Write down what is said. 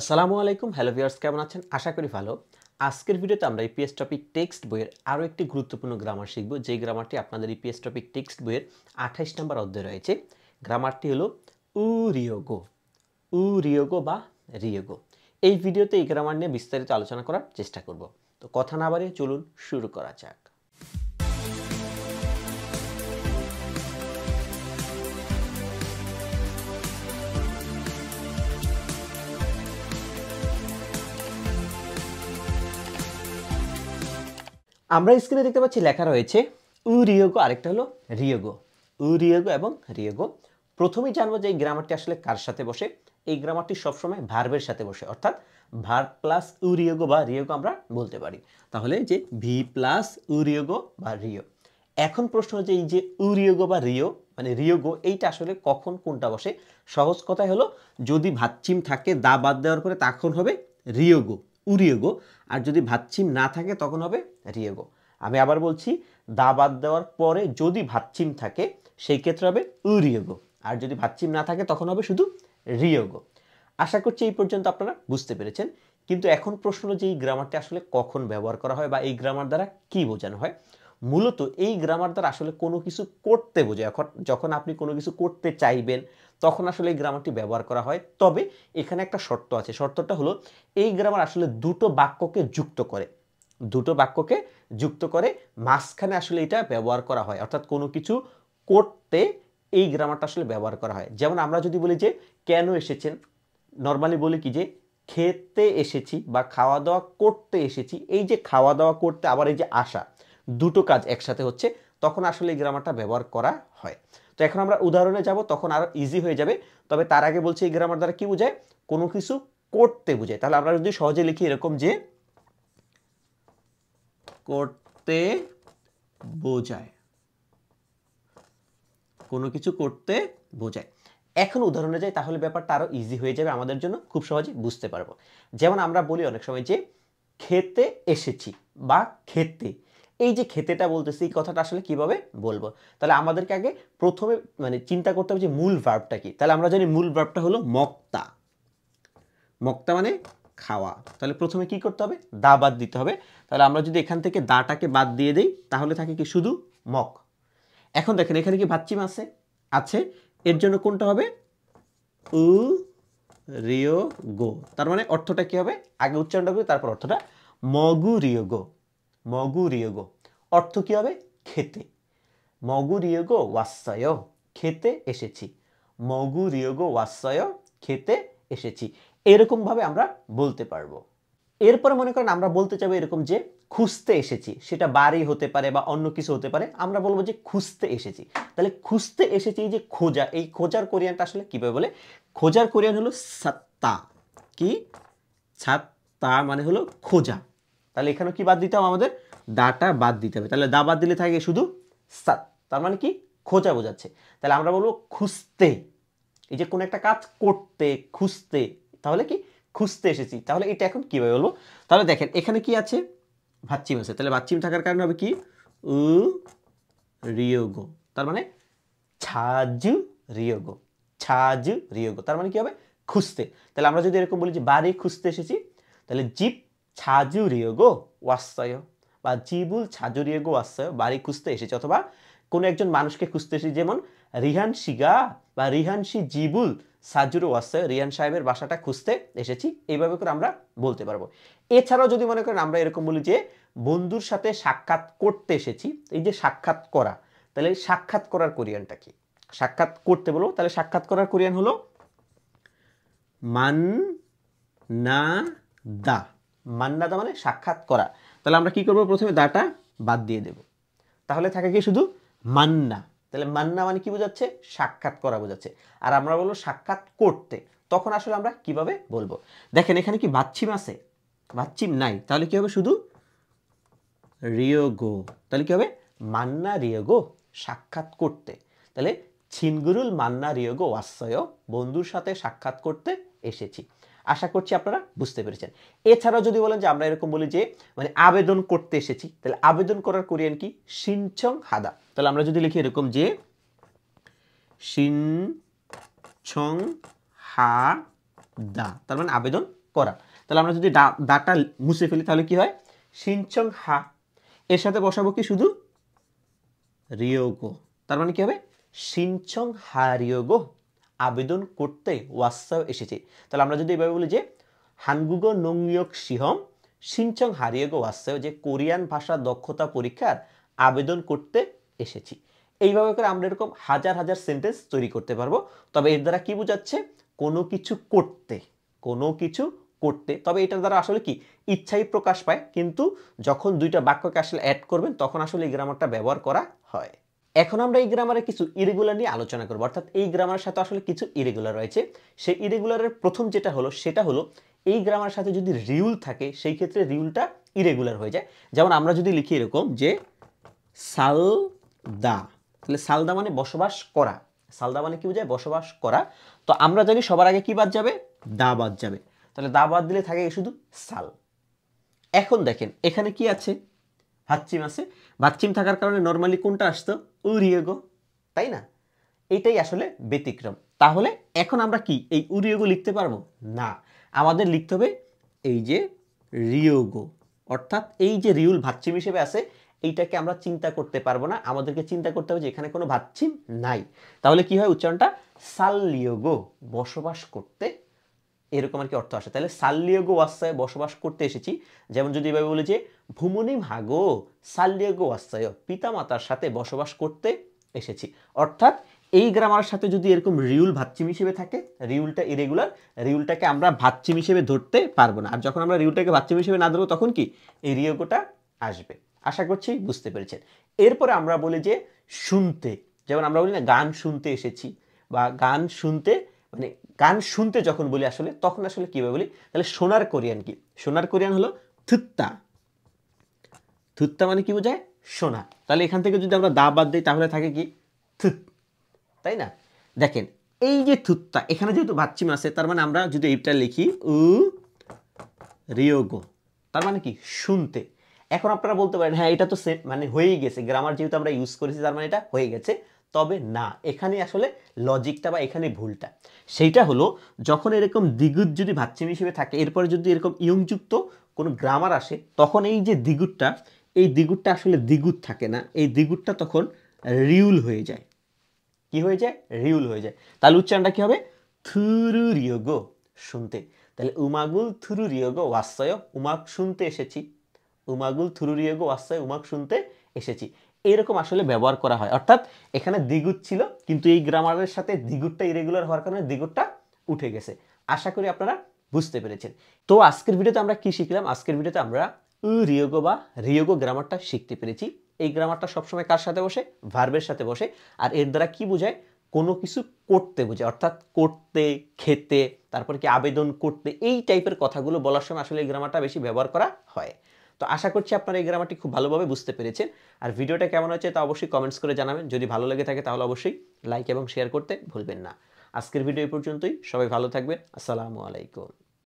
আসসালামু আলাইকুম hello viewers কেমন আছেন আশা করি ভালো আজকের ভিডিওতে আমরা ইপিএস টপিক টেক্সট বইয়ের আরও একটি গুরুত্বপূর্ণ গ্রামার শিখব যে গ্রামারটি আপনাদের ইপিএস টপিক টেক্সট বইয়ের আঠাইশ নম্বর অধ্যায় রয়েছে গ্রামারটি হলো উ রিয়গো উ রিয়োগো বা রিয়গো এই ভিডিওতে এই গ্রামার নিয়ে বিস্তারিত আলোচনা করার চেষ্টা করব তো কথা না বাড়িয়ে চলুন শুরু করা যাক আমরা স্ক্রিনে দেখতে পাচ্ছি লেখা রয়েছে রিয়গো আরেকটা হলো উ রিয়গো এবং রিয়গো প্রথমেই জানবো যে এই গ্রামারটি আসলে কার সাথে বসে এই গ্রামারটি সবসময় ভার্বের সাথে বসে অর্থাৎ ভার্ব প্লাস উরিয়োগো বা রিয়গো আমরা বলতে পারি তাহলে যে ভি প্লাস উরিয়োগো বা রিয় এখন প্রশ্ন হচ্ছে এই যে উরিয়োগো বা রিও মানে রিয়গো এইটা আসলে কখন কোনটা বসে সহজ কথাই হলো যদি ভাতচিম থাকে দা বাদ দেওয়ার পরে তখন হবে রিয়গো উরিয়েগো আর যদি ভাতচিম না থাকে তখন হবে রিয়েগো আমি আবার বলছি দা বাদ দেওয়ার পরে যদি ভাতচিম থাকে সেই ক্ষেত্রে হবে উরিয়েগো আর যদি ভাতচিম না থাকে তখন হবে শুধু রিয়েগো আশা করছি এই পর্যন্ত আপনারা বুঝতে পেরেছেন কিন্তু এখন প্রশ্ন যে এই গ্রামারটি আসলে কখন ব্যবহার করা হয় বা এই গ্রামার দ্বারা কি বোঝানো হয় মূলত এই গ্রামার দ্বারা আসলে কোনো কিছু করতে বোঝে এখন যখন আপনি কোনো কিছু করতে চাইবেন তখন আসলে এই গ্রামারটি ব্যবহার করা হয় তবে এখানে একটা শর্ত আছে শর্তটা হলো এই গ্রামার আসলে দুটো বাক্যকে যুক্ত করে দুটো বাক্যকে যুক্ত করে মাঝখানে আসলে এটা ব্যবহার করা হয় অর্থাৎ কোনো কিছু করতে এই গ্রামারটা আসলে ব্যবহার করা হয় যেমন আমরা যদি বলি যে কেন এসেছেন নর্মালি বলি কি যে খেতে এসেছি বা খাওয়া দাওয়া করতে এসেছি এই যে খাওয়া দাওয়া করতে আবার এই যে আসা দুটো কাজ একসাথে হচ্ছে তখন আসলে এই গ্রামারটা ব্যবহার করা হয় তো এখন আমরা উদাহরণে যাব তখন আরও ইজি হয়ে যাবে তবে তার আগে বলছি এই গ্রামার দ্বারা কি বোঝায় কোনো কিছু করতে বোঝায় তাহলে আমরা যদি সহজে লিখি এরকম যে করতে বোঝায় কোনো কিছু করতে বোঝায় এখন উদাহরণে যাই তাহলে ব্যাপারটা আরও ইজি হয়ে যাবে আমাদের জন্য খুব সহজে বুঝতে পারবো যেমন আমরা বলি অনেক সময় যে খেতে এসেছি বা খেতে এই যে খেতেটা বলতেছি এই কথাটা আসলে কিভাবে বলবো তাহলে আমাদেরকে আগে প্রথমে মানে চিন্তা করতে হবে যে মূল ভার্বটা কি তাহলে আমরা জানি মূল ভার্বটা হলো মক্তা মক্তা মানে খাওয়া তাহলে প্রথমে কি করতে হবে দা বাদ দিতে হবে তাহলে আমরা যদি এখান থেকে দাটাকে বাদ দিয়ে দিই তাহলে থাকে কি শুধু মক এখন দেখেন এখানে কি ভাতচিম আছে আছে এর জন্য কোনটা হবে উ রিও গো তার মানে অর্থটা কি হবে আগে উচ্চারণটা করি তারপর অর্থটা মগু রিও গো মগুরিয়গো অর্থ কী হবে খেতে মগুরিয়গো ওয়াসায় খেতে এসেছি মগুরিয়গো ওয়াসায় খেতে এসেছি এরকমভাবে আমরা বলতে পারবো এরপরে মনে করেন আমরা বলতে চাবো এরকম যে খুঁজতে এসেছি সেটা বাড়ি হতে পারে বা অন্য কিছু হতে পারে আমরা বলবো যে খুঁজতে এসেছি তাহলে খুঁজতে এসেছি যে খোঁজা এই খোঁজার কোরিয়ানটা আসলে কীভাবে বলে খোঁজার কোরিয়ান হলো সাত্তা কি ছাত্তা মানে হলো খোঁজা তাহলে এখানেও কি বাদ দিতে হবে আমাদের দাটা বাদ দিতে হবে তাহলে দা বাদ দিলে থাকে শুধু সাত তার মানে কি খোঁজা বোঝাচ্ছে তাহলে আমরা বলবো খুঁজতে এই যে কোনো একটা কাজ করতে খুঁজতে তাহলে কি খুঁজতে এসেছি তাহলে এটা এখন কীভাবে বলবো তাহলে দেখেন এখানে কি আছে ভাচ্চিম আছে তাহলে ভাচ্চিম থাকার কারণে হবে কি উ রিয়গো তার মানে ছাজু রিয়োগো ছাজু রিয়গো তার মানে কি হবে খুঁজতে তাহলে আমরা যদি এরকম বলি যে বাড়ি খুঁজতে এসেছি তাহলে জিপ ছাজুরিয়োগো ওয়াস্তায় বা জিবুল ছাজুরিয়োগো ওয়াস্তায় বাড়ি খুঁজতে এসেছে অথবা কোনো একজন মানুষকে খুঁজতে এসেছে যেমন রিহান শিগা বা রিহানসি জিবুল সাজুর ওয়াস্তায় রিহান সাহেবের বাসাটা খুঁজতে এসেছি এইভাবে করে আমরা বলতে পারবো এছাড়াও যদি মনে করেন আমরা এরকম বলি যে বন্ধুর সাথে সাক্ষাৎ করতে এসেছি এই যে সাক্ষাৎ করা তাহলে সাক্ষাৎ করার কোরিয়ানটা কি সাক্ষাৎ করতে বলবো তাহলে সাক্ষাৎ করার কোরিয়ান হলো মান না দা মান্নাদা মানে সাক্ষাৎ করা তাহলে আমরা কি করব প্রথমে দাটা বাদ দিয়ে দেব তাহলে থাকে কি শুধু মান্না তাহলে মান্না মানে কি বোঝাচ্ছে সাক্ষাৎ করা বোঝাচ্ছে আর আমরা বলবো সাক্ষাৎ করতে তখন আসলে আমরা কিভাবে বলবো দেখেন এখানে কি বাচ্চিম আছে বাচ্চিম নাই তাহলে কি হবে শুধু গো তাহলে কি হবে মান্না গো সাক্ষাৎ করতে তাহলে ছিনগুরুল মান্না রিয়গো আশ্রয় বন্ধুর সাথে সাক্ষাৎ করতে এসেছি আশা করছি আপনারা বুঝতে পেরেছেন এছাড়াও যদি বলেন যে আমরা এরকম বলি যে মানে আবেদন করতে এসেছি তাহলে আবেদন করার কোরিয়ান কি সিনচং হাদা তাহলে আমরা যদি লিখি এরকম যে সিনচং হা দা তার মানে আবেদন করা তাহলে আমরা যদি দাটা মুছে ফেলি তাহলে কি হয় সিনচং হা এর সাথে বসাবো কি শুধু রিয়োগো তার মানে কি হবে সিনচং হা রিয়োগো আবেদন করতে ওয়াসাও এসেছে তাহলে আমরা যদি এভাবে বলি যে হানগুগো নংয়ক সিহম সিনচং হারিয়েগো ওয়াসাও যে কোরিয়ান ভাষা দক্ষতা পরীক্ষার আবেদন করতে এসেছি এইভাবে করে আমরা এরকম হাজার হাজার সেন্টেন্স তৈরি করতে পারবো তবে এর দ্বারা কি বোঝাচ্ছে কোনো কিছু করতে কোনো কিছু করতে তবে এটার দ্বারা আসলে কি ইচ্ছাই প্রকাশ পায় কিন্তু যখন দুইটা বাক্যকে আসলে অ্যাড করবেন তখন আসলে এই গ্রামারটা ব্যবহার করা হয় এখন আমরা এই গ্রামারে কিছু ইরেগুলার নিয়ে আলোচনা করবো অর্থাৎ এই গ্রামারের সাথে আসলে কিছু ইরেগুলার রয়েছে সেই ইরেগুলারের প্রথম যেটা হলো সেটা হলো এই গ্রামার সাথে যদি রিউল থাকে সেই ক্ষেত্রে রিউলটা ইরেগুলার হয়ে যায় যেমন আমরা যদি লিখি এরকম যে সালদা তাহলে সালদা মানে বসবাস করা সালদা মানে কি বোঝায় বসবাস করা তো আমরা জানি সবার আগে কি বাদ যাবে দা বাদ যাবে তাহলে দা বাদ দিলে থাকে শুধু সাল এখন দেখেন এখানে কি আছে ভাতচিম আছে ভাতচিম থাকার কারণে নর্মালি কোনটা আসতো উরিয়েগো তাই না এটাই আসলে ব্যতিক্রম তাহলে এখন আমরা কি এই উরিয়োগো লিখতে পারবো না আমাদের লিখতে হবে এই যে রিওগো অর্থাৎ এই যে রিউল ভাতচিম হিসেবে আছে এইটাকে আমরা চিন্তা করতে পারবো না আমাদেরকে চিন্তা করতে হবে যে এখানে কোনো ভাতচিম নাই তাহলে কি হয় উচ্চারণটা সাল্লিয়োগো বসবাস করতে এরকম আর কি অর্থ আসে তাহলে সাল্লিয়গো ওয়াসায় বসবাস করতে এসেছি যেমন যদি এভাবে বলি যে ভুমনি হাগো সাল্লিয়গো ওয়াসায় মাতার সাথে বসবাস করতে এসেছি অর্থাৎ এই গ্রামার সাথে যদি এরকম রিউল ভাতচিম হিসেবে থাকে রিউলটা ইরেগুলার রিউলটাকে আমরা ভাতচিম হিসেবে ধরতে পারবো না আর যখন আমরা রিউলটাকে ভাতচিম হিসেবে না ধরবো তখন কি এই রিয়গোটা আসবে আশা করছি বুঝতে পেরেছেন এরপরে আমরা বলি যে শুনতে যেমন আমরা বলি না গান শুনতে এসেছি বা গান শুনতে মানে গান শুনতে যখন বলি আসলে তখন আসলে কিভাবে বলি তাহলে সোনার কোরিয়ান কি সোনার কোরিয়ান হলো থুত্তা থুত্তা মানে কি বোঝায় সোনা তাহলে এখান থেকে যদি আমরা দা বাদ দিই তাহলে থাকে কি থুত তাই না দেখেন এই যে থুত্তা এখানে যেহেতু বাচ্চিম আছে তার মানে আমরা যদি এইটা লিখি উ রিয়োগো তার মানে কি শুনতে এখন আপনারা বলতে পারেন হ্যাঁ এটা তো মানে হয়েই গেছে গ্রামার যেহেতু আমরা ইউজ করেছি তার মানে এটা হয়ে গেছে তবে না এখানে আসলে লজিকটা বা এখানে ভুলটা সেইটা হলো যখন এরকম দ্বিগুত যদি ভাচ্ছিম হিসেবে থাকে এরপরে যদি এরকম ইয়ংযুক্ত কোনো গ্রামার আসে তখন এই যে দ্বিগুতটা এই দ্বিগুতটা আসলে দ্বিগুত থাকে না এই দ্বিগুতটা তখন রিউল হয়ে যায় কি হয়ে যায় রিউল হয়ে যায় তাহলে উচ্চারণটা কী হবে থুরু রিয়গো শুনতে তাহলে উমাগুল থুরু রিয়গো ওয়াশ্রয় উমাক শুনতে এসেছি উমাগুল থুরু রিয়গো ওয়াশ্রয় উমাক শুনতে এসেছি এইরকম আসলে ব্যবহার করা হয় অর্থাৎ এখানে দ্বিগুত ছিল কিন্তু এই গ্রামারের সাথে দ্বিগুতটা ইরেগুলার হওয়ার কারণে দ্বিগুতটা উঠে গেছে আশা করি আপনারা বুঝতে পেরেছেন তো আজকের ভিডিওতে আমরা কি শিখলাম আজকের ভিডিওতে আমরা রিয়োগো বা রিয়োগো গ্রামারটা শিখতে পেরেছি এই গ্রামারটা সবসময় কার সাথে বসে ভার্বের সাথে বসে আর এর দ্বারা কি বোঝায় কোনো কিছু করতে বোঝে অর্থাৎ করতে খেতে তারপর কি আবেদন করতে এই টাইপের কথাগুলো বলার সময় আসলে এই গ্রামারটা বেশি ব্যবহার করা হয় তো আশা করছি আপনারা এই গ্রামারটি খুব ভালোভাবে বুঝতে পেরেছেন আর ভিডিওটা কেমন হয়েছে তা অবশ্যই কমেন্টস করে জানাবেন যদি ভালো লেগে থাকে তাহলে অবশ্যই লাইক এবং শেয়ার করতে ভুলবেন না আজকের ভিডিও এই পর্যন্তই সবাই ভালো থাকবেন আসসালামু আলাইকুম